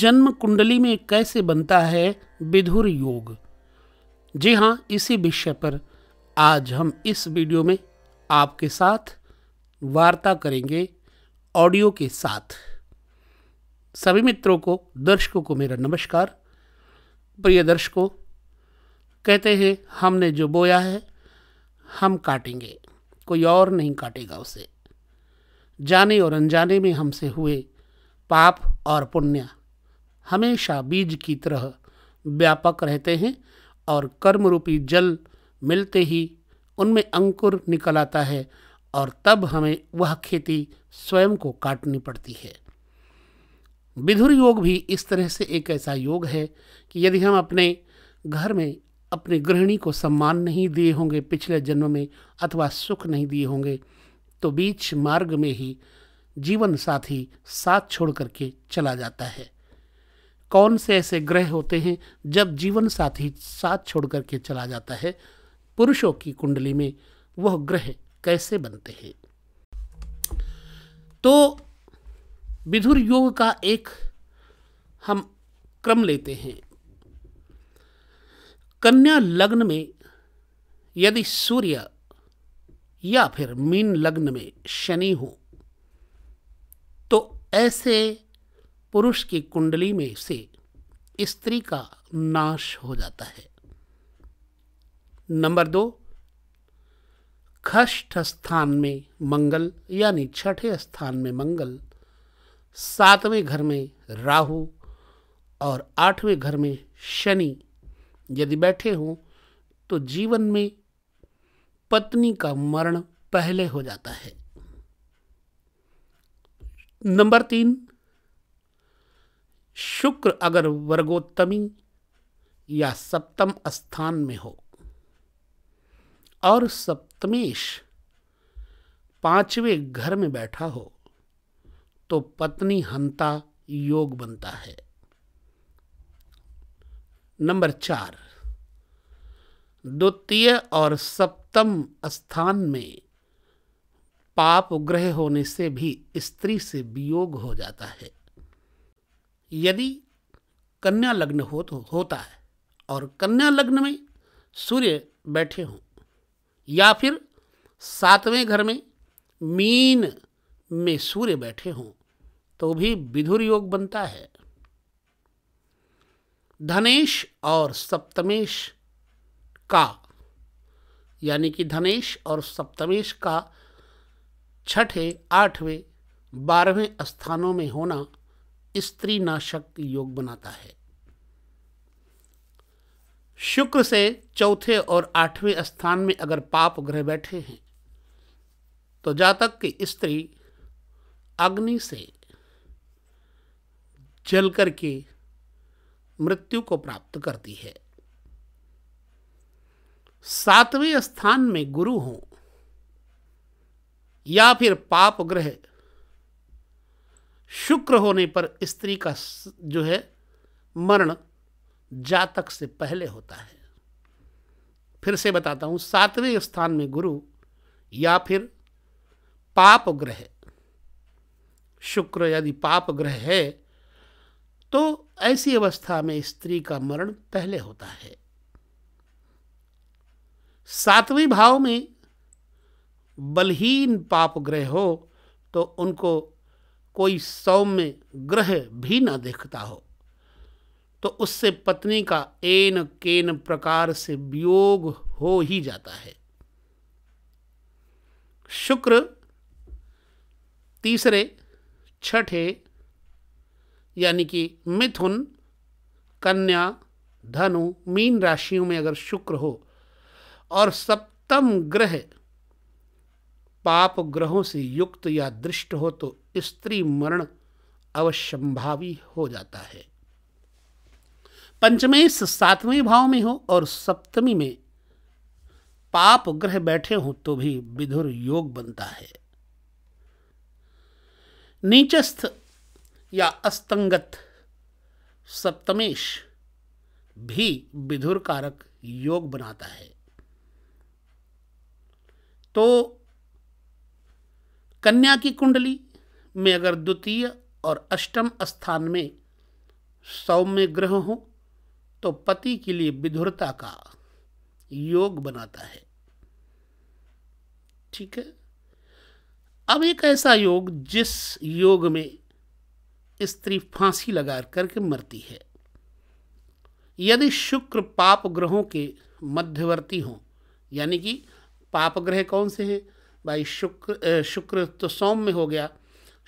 जन्म कुंडली में कैसे बनता है विधुर योग जी हाँ इसी विषय पर आज हम इस वीडियो में आपके साथ वार्ता करेंगे ऑडियो के साथ सभी मित्रों को दर्शकों को मेरा नमस्कार प्रिय दर्शकों कहते हैं हमने जो बोया है हम काटेंगे कोई और नहीं काटेगा उसे जाने और अनजाने में हमसे हुए पाप और पुण्य हमेशा बीज की तरह व्यापक रहते हैं और कर्म रूपी जल मिलते ही उनमें अंकुर निकल आता है और तब हमें वह खेती स्वयं को काटनी पड़ती है विधुर योग भी इस तरह से एक ऐसा योग है कि यदि हम अपने घर में अपने गृहिणी को सम्मान नहीं दिए होंगे पिछले जन्म में अथवा सुख नहीं दिए होंगे तो बीच मार्ग में ही जीवन साथी साथ छोड़ करके चला जाता है कौन से ऐसे ग्रह होते हैं जब जीवन साथी साथ छोड़ करके चला जाता है पुरुषों की कुंडली में वह ग्रह कैसे बनते हैं तो विधुर योग का एक हम क्रम लेते हैं कन्या लग्न में यदि सूर्य या फिर मीन लग्न में शनि हो तो ऐसे पुरुष की कुंडली में से स्त्री का नाश हो जाता है नंबर दो खष्ट स्थान में मंगल यानी छठे स्थान में मंगल सातवें घर में राहु और आठवें घर में शनि यदि बैठे हों तो जीवन में पत्नी का मरण पहले हो जाता है नंबर तीन शुक्र अगर वर्गोत्तमी या सप्तम स्थान में हो और सप्तमेश पांचवें घर में बैठा हो तो पत्नी हंता योग बनता है नंबर चार द्वितीय और सप्तम स्थान में पाप ग्रह होने से भी स्त्री से वियोग हो जाता है यदि कन्या लग्न हो तो होता है और कन्या लग्न में सूर्य बैठे हों या फिर सातवें घर में मीन में सूर्य बैठे हों तो भी विधुर योग बनता है धनेश और सप्तमेश का यानी कि धनेश और सप्तमेश का छठे आठवें बारहवें स्थानों में होना स्त्री नाशक योग बनाता है शुक्र से चौथे और आठवें स्थान में अगर पाप ग्रह बैठे हैं तो जातक की स्त्री अग्नि से जल करके मृत्यु को प्राप्त करती है सातवें स्थान में गुरु हों या फिर पाप ग्रह शुक्र होने पर स्त्री का जो है मरण जातक से पहले होता है फिर से बताता हूँ सातवें स्थान में गुरु या फिर पाप ग्रह शुक्र यदि पाप ग्रह है तो ऐसी अवस्था में स्त्री का मरण पहले होता है सातवें भाव में बलहीन पाप ग्रह हो तो उनको कोई सौम्य ग्रह भी न देखता हो तो उससे पत्नी का एन केन प्रकार से वियोग हो ही जाता है शुक्र तीसरे छठे यानी कि मिथुन कन्या धनु मीन राशियों में अगर शुक्र हो और सप्तम ग्रह पाप ग्रहों से युक्त या दृष्ट हो तो स्त्री मरण अवश्यंभावी हो जाता है पंचमेश सातवें भाव में हो और सप्तमी में पाप ग्रह बैठे हो तो भी विधुर योग बनता है नीचस्थ या अस्तंगत सप्तमेश भी विधुर कारक योग बनाता है तो कन्या की कुंडली में अगर द्वितीय और अष्टम स्थान में सौम्य ग्रह हो तो पति के लिए विधुरता का योग बनाता है ठीक है अब एक ऐसा योग जिस योग में स्त्री फांसी लगा करके मरती है यदि शुक्र पाप ग्रहों के मध्यवर्ती हों यानी कि पाप ग्रह कौन से हैं भाई शुक्र शुक्र तो सौम्य हो गया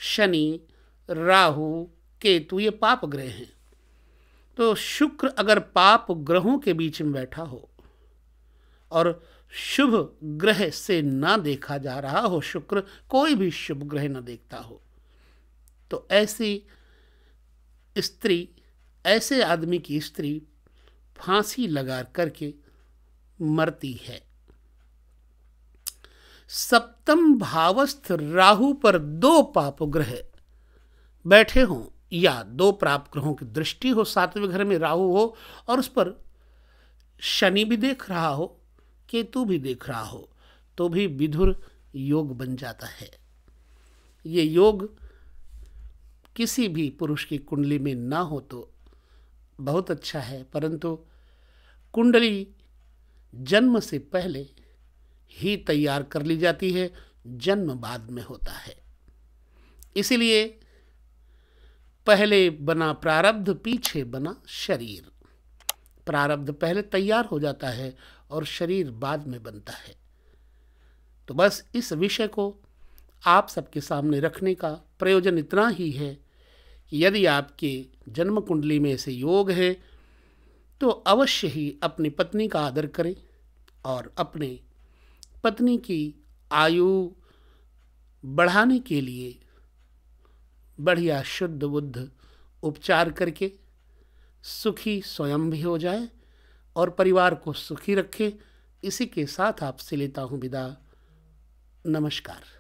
शनि राहु केतु ये पाप ग्रह हैं तो शुक्र अगर पाप ग्रहों के बीच में बैठा हो और शुभ ग्रह से ना देखा जा रहा हो शुक्र कोई भी शुभ ग्रह ना देखता हो तो ऐसी स्त्री ऐसे आदमी की स्त्री फांसी लगा करके मरती है सप्तम भावस्थ राहु पर दो पाप ग्रह बैठे हों या दो प्राप ग्रहों की दृष्टि हो सातवें घर में राहु हो और उस पर शनि भी देख रहा हो केतु भी देख रहा हो तो भी विधुर योग बन जाता है ये योग किसी भी पुरुष की कुंडली में ना हो तो बहुत अच्छा है परंतु कुंडली जन्म से पहले ही तैयार कर ली जाती है जन्म बाद में होता है इसीलिए पहले बना प्रारब्ध पीछे बना शरीर प्रारब्ध पहले तैयार हो जाता है और शरीर बाद में बनता है तो बस इस विषय को आप सबके सामने रखने का प्रयोजन इतना ही है कि यदि आपके जन्म कुंडली में ऐसे योग है तो अवश्य ही अपनी पत्नी का आदर करें और अपने पत्नी की आयु बढ़ाने के लिए बढ़िया शुद्ध बुद्ध उपचार करके सुखी स्वयं भी हो जाए और परिवार को सुखी रखे इसी के साथ आपसे लेता हूँ विदा नमस्कार